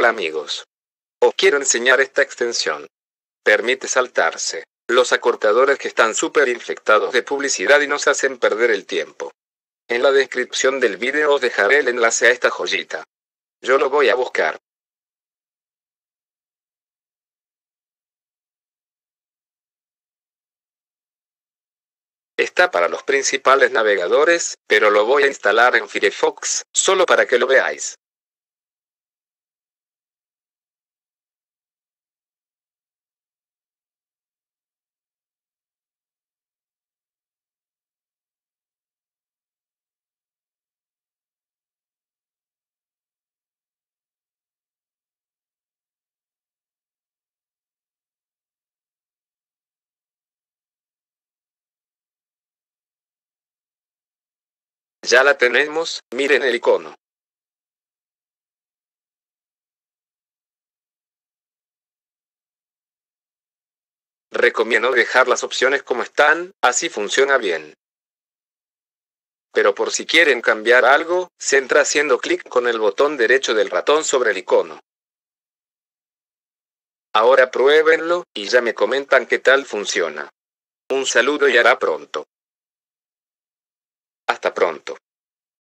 Hola amigos. Os quiero enseñar esta extensión. Permite saltarse los acortadores que están súper infectados de publicidad y nos hacen perder el tiempo. En la descripción del vídeo os dejaré el enlace a esta joyita. Yo lo voy a buscar. Está para los principales navegadores, pero lo voy a instalar en Firefox, solo para que lo veáis. Ya la tenemos, miren el icono. Recomiendo dejar las opciones como están, así funciona bien. Pero por si quieren cambiar algo, se entra haciendo clic con el botón derecho del ratón sobre el icono. Ahora pruébenlo, y ya me comentan qué tal funciona. Un saludo y hará pronto. Hasta pronto.